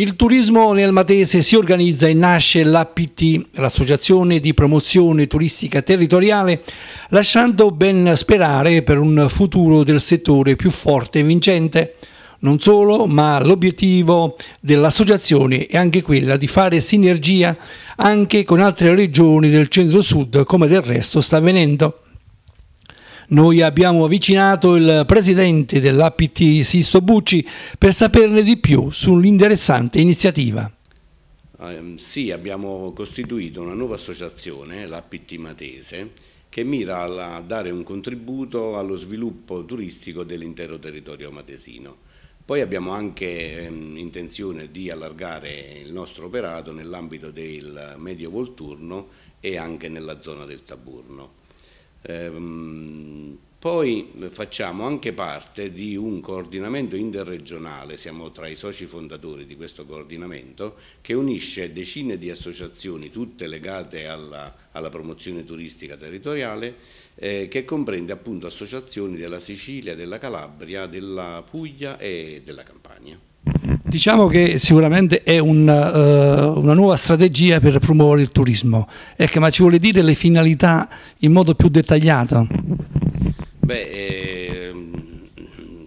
Il turismo nel Matese si organizza e nasce l'APT, l'Associazione di Promozione Turistica Territoriale, lasciando ben sperare per un futuro del settore più forte e vincente. Non solo, ma l'obiettivo dell'associazione è anche quella di fare sinergia anche con altre regioni del centro-sud, come del resto sta avvenendo. Noi abbiamo avvicinato il presidente dell'APT Sisto Bucci per saperne di più sull'interessante iniziativa. Um, sì, abbiamo costituito una nuova associazione, l'APT Matese, che mira a dare un contributo allo sviluppo turistico dell'intero territorio matesino. Poi abbiamo anche ehm, intenzione di allargare il nostro operato nell'ambito del medio volturno e anche nella zona del Taburno. Ehm, poi facciamo anche parte di un coordinamento interregionale, siamo tra i soci fondatori di questo coordinamento, che unisce decine di associazioni, tutte legate alla, alla promozione turistica territoriale, eh, che comprende appunto associazioni della Sicilia, della Calabria, della Puglia e della Campania. Diciamo che sicuramente è un, uh, una nuova strategia per promuovere il turismo, ecco, ma ci vuole dire le finalità in modo più dettagliato? Beh, eh,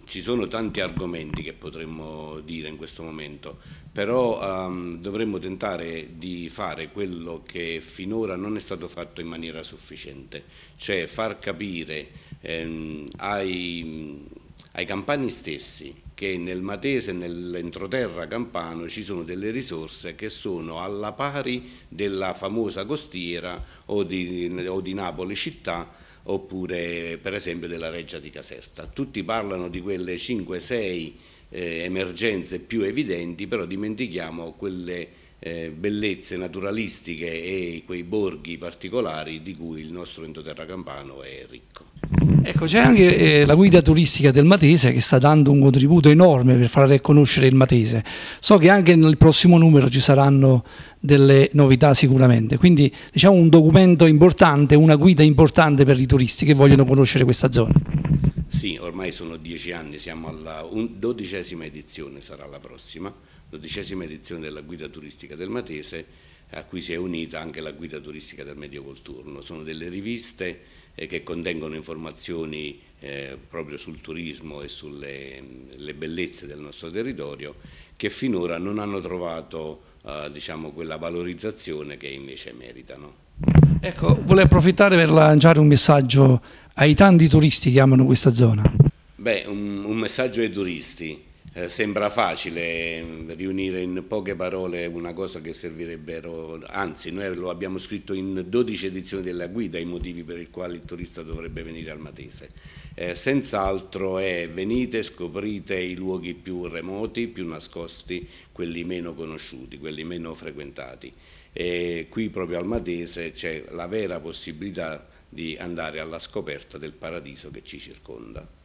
ci sono tanti argomenti che potremmo dire in questo momento, però um, dovremmo tentare di fare quello che finora non è stato fatto in maniera sufficiente, cioè far capire ehm, ai ai campani stessi che nel Matese e nell'entroterra campano ci sono delle risorse che sono alla pari della famosa costiera o di, o di Napoli città oppure per esempio della Reggia di Caserta. Tutti parlano di quelle 5-6 eh, emergenze più evidenti, però dimentichiamo quelle eh, bellezze naturalistiche e quei borghi particolari di cui il nostro entroterra campano è ricco. Ecco, c'è anche eh, la guida turistica del Matese che sta dando un contributo enorme per far conoscere il Matese. So che anche nel prossimo numero ci saranno delle novità sicuramente, quindi diciamo un documento importante, una guida importante per i turisti che vogliono conoscere questa zona. Sì, ormai sono dieci anni, siamo alla dodicesima edizione, sarà la prossima, dodicesima edizione della guida turistica del Matese, a cui si è unita anche la guida turistica del Medio Volturno. Sono delle riviste eh, che contengono informazioni eh, proprio sul turismo e sulle mm, bellezze del nostro territorio che finora non hanno trovato eh, diciamo, quella valorizzazione che invece meritano. Ecco, volevo approfittare per lanciare un messaggio ai tanti turisti che amano questa zona. Beh, un, un messaggio ai turisti eh, sembra facile mm, riunire in poche parole una cosa che servirebbero, anzi noi lo abbiamo scritto in 12 edizioni della guida i motivi per i quali il turista dovrebbe venire al Matese. Eh, Senz'altro è venite, scoprite i luoghi più remoti, più nascosti, quelli meno conosciuti, quelli meno frequentati. E qui proprio al Matese c'è la vera possibilità di andare alla scoperta del paradiso che ci circonda.